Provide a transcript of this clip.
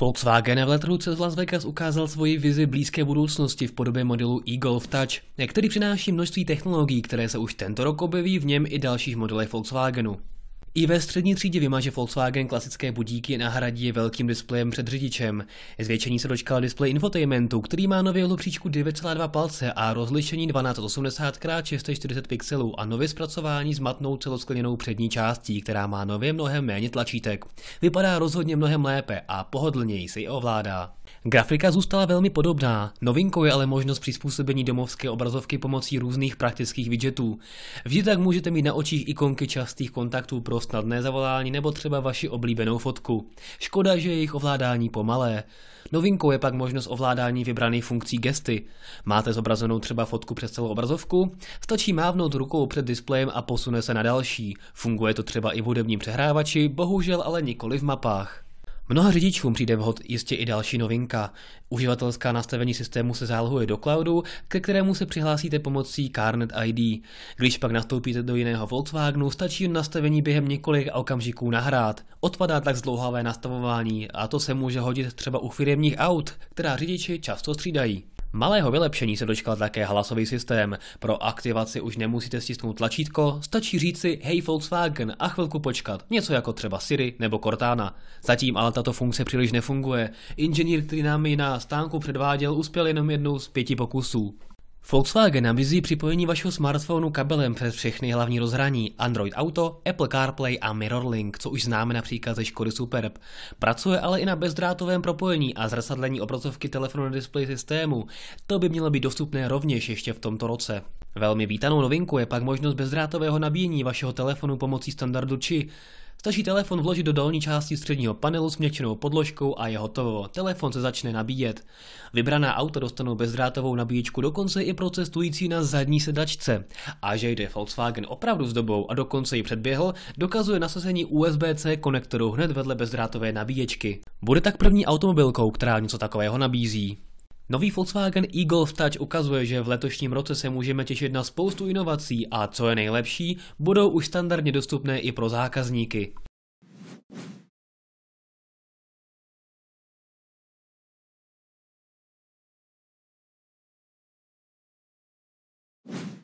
Volkswagen v letrůce z Las Vegas ukázal svoji vizi blízké budoucnosti v podobě modelu e-Golf Touch, který přináší množství technologií, které se už tento rok objeví v něm i dalších modelech Volkswagenu. I ve střední třídě vymaže Volkswagen klasické budíky nahradí je velkým displejem před řidičem. Zvětšení se dočkal displej infotainmentu, který má nově hlubříčku 9,2 palce a rozlišení 1280x640 pixelů a nově zpracování s matnou celoskleněnou přední částí, která má nově mnohem méně tlačítek. Vypadá rozhodně mnohem lépe a pohodlněji se ji ovládá. Grafika zůstala velmi podobná, novinkou je ale možnost přizpůsobení domovské obrazovky pomocí různých praktických widgetů. Vždy tak můžete mít na očích ikonky častých kontaktů pro snadné zavolání nebo třeba vaši oblíbenou fotku. Škoda, že je jejich ovládání pomalé. Novinkou je pak možnost ovládání vybraných funkcí gesty. Máte zobrazenou třeba fotku přes celou obrazovku? Stačí mávnout rukou před displejem a posune se na další. Funguje to třeba i v hudebním přehrávači, bohužel ale nikoli v mapách. Mnoha řidičům přijde vhod jistě i další novinka. Uživatelská nastavení systému se zálohuje do cloudu, ke kterému se přihlásíte pomocí CarNet ID. Když pak nastoupíte do jiného Volkswagenu, stačí nastavení během několik okamžiků nahrát. Odpadá tak zdlouhavé nastavování a to se může hodit třeba u firmních aut, která řidiči často střídají. Malého vylepšení se dočkal také hlasový systém. Pro aktivaci už nemusíte stisknout tlačítko, stačí říci Hey Volkswagen a chvilku počkat, něco jako třeba Siri nebo Cortana. Zatím ale tato funkce příliš nefunguje. Inženýr, který nám ji na stánku předváděl, uspěl jenom jednou z pěti pokusů. Volkswagen nabízí připojení vašeho smartphonu kabelem přes všechny hlavní rozhraní Android Auto, Apple CarPlay a MirrorLink, co už známe například ze Škody Superb. Pracuje ale i na bezdrátovém propojení a zrcadlení obrazovky telefonu na display systému. To by mělo být dostupné rovněž ještě v tomto roce. Velmi vítanou novinku je pak možnost bezdrátového nabíjení vašeho telefonu pomocí standardu Qi. Stačí telefon vložit do dolní části středního panelu s měkčenou podložkou a je hotovo. Telefon se začne nabíjet. Vybraná auta dostanou bezdrátovou nabíječku dokonce i pro cestující na zadní sedačce. A že jde Volkswagen opravdu s dobou a dokonce ji předběhl, dokazuje nasazení USB-C konektoru hned vedle bezdrátové nabíječky. Bude tak první automobilkou, která něco takového nabízí. Nový Volkswagen Eagle v Touch ukazuje, že v letošním roce se můžeme těšit na spoustu inovací a co je nejlepší, budou už standardně dostupné i pro zákazníky. you